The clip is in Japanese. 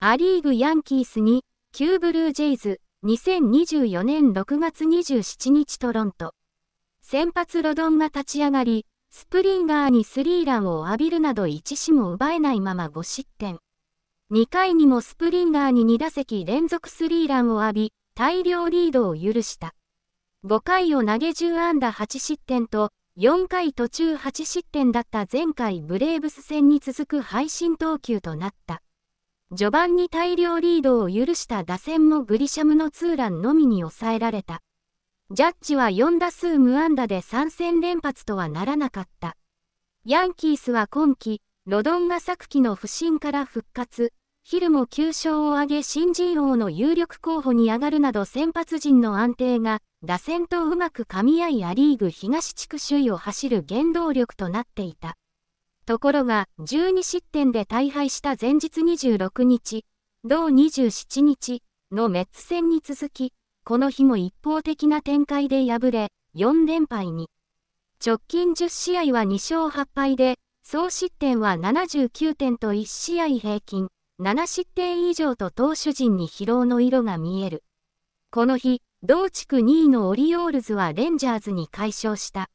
ア・リーグヤンキースに、旧ブルージェイズ、2024年6月27日トロント。先発ロドンが立ち上がり、スプリンガーにスリーランを浴びるなど1死も奪えないまま5失点。2回にもスプリンガーに2打席連続スリーランを浴び、大量リードを許した。5回を投げ10安打8失点と、4回途中8失点だった前回ブレーブス戦に続く配信投球となった。序盤に大量リードを許した打線もグリシャムのツーランのみに抑えられた。ジャッジは4打数無安打で3戦連発とはならなかった。ヤンキースは今季、ロドンが昨季の不振から復活、ヒルも9勝を挙げ新人王の有力候補に上がるなど先発陣の安定が打線とうまくかみ合いア・リーグ東地区首位を走る原動力となっていた。ところが、12失点で大敗した前日26日、同27日のメッツ戦に続き、この日も一方的な展開で敗れ、4連敗に。直近10試合は2勝8敗で、総失点は79点と1試合平均、7失点以上と投手陣に疲労の色が見える。この日、同地区2位のオリオールズはレンジャーズに快勝した。